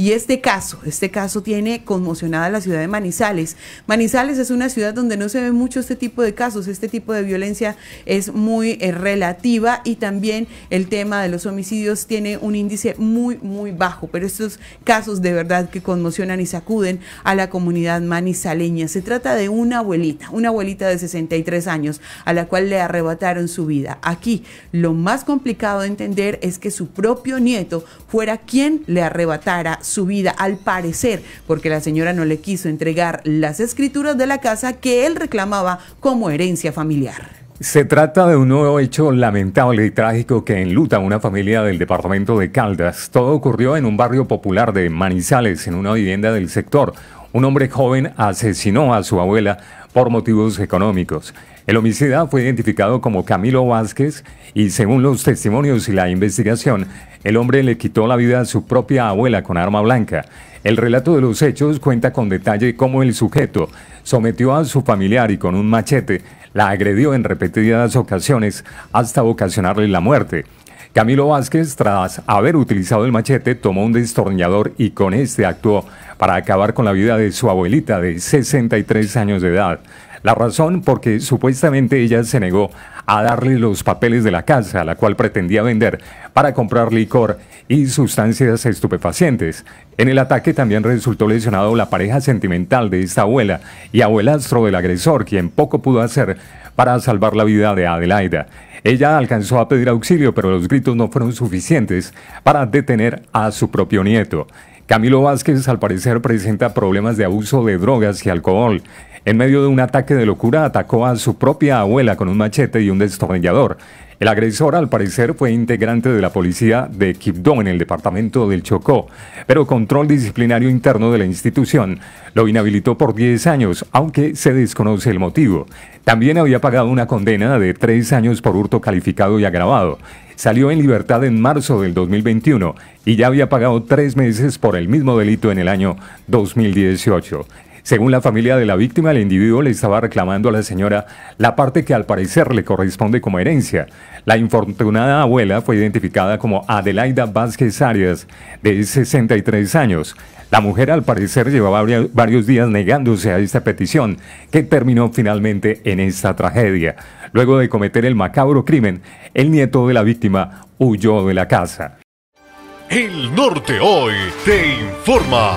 Y este caso, este caso tiene conmocionada la ciudad de Manizales. Manizales es una ciudad donde no se ve mucho este tipo de casos, este tipo de violencia es muy eh, relativa y también el tema de los homicidios tiene un índice muy, muy bajo, pero estos casos de verdad que conmocionan y sacuden a la comunidad manizaleña. Se trata de una abuelita, una abuelita de 63 años a la cual le arrebataron su vida. Aquí lo más complicado de entender es que su propio nieto fuera quien le arrebatara su su vida, al parecer, porque la señora no le quiso entregar las escrituras de la casa que él reclamaba como herencia familiar. Se trata de un nuevo hecho lamentable y trágico que enluta a una familia del departamento de Caldas. Todo ocurrió en un barrio popular de Manizales, en una vivienda del sector. Un hombre joven asesinó a su abuela por motivos económicos. El homicida fue identificado como Camilo Vázquez y según los testimonios y la investigación, el hombre le quitó la vida a su propia abuela con arma blanca. El relato de los hechos cuenta con detalle cómo el sujeto sometió a su familiar y con un machete la agredió en repetidas ocasiones hasta ocasionarle la muerte. Camilo Vázquez, tras haber utilizado el machete, tomó un destornillador y con este actuó para acabar con la vida de su abuelita de 63 años de edad. La razón porque supuestamente ella se negó a darle los papeles de la casa, a la cual pretendía vender, para comprar licor y sustancias estupefacientes. En el ataque también resultó lesionado la pareja sentimental de esta abuela y abuelastro del agresor, quien poco pudo hacer para salvar la vida de Adelaida. Ella alcanzó a pedir auxilio, pero los gritos no fueron suficientes para detener a su propio nieto. Camilo Vázquez al parecer presenta problemas de abuso de drogas y alcohol. En medio de un ataque de locura, atacó a su propia abuela con un machete y un destornillador. El agresor, al parecer, fue integrante de la policía de Quibdó en el departamento del Chocó, pero control disciplinario interno de la institución lo inhabilitó por 10 años, aunque se desconoce el motivo. También había pagado una condena de 3 años por hurto calificado y agravado. Salió en libertad en marzo del 2021 y ya había pagado 3 meses por el mismo delito en el año 2018. Según la familia de la víctima, el individuo le estaba reclamando a la señora la parte que al parecer le corresponde como herencia. La infortunada abuela fue identificada como Adelaida Vázquez Arias, de 63 años. La mujer al parecer llevaba varios días negándose a esta petición, que terminó finalmente en esta tragedia. Luego de cometer el macabro crimen, el nieto de la víctima huyó de la casa. El Norte Hoy te informa.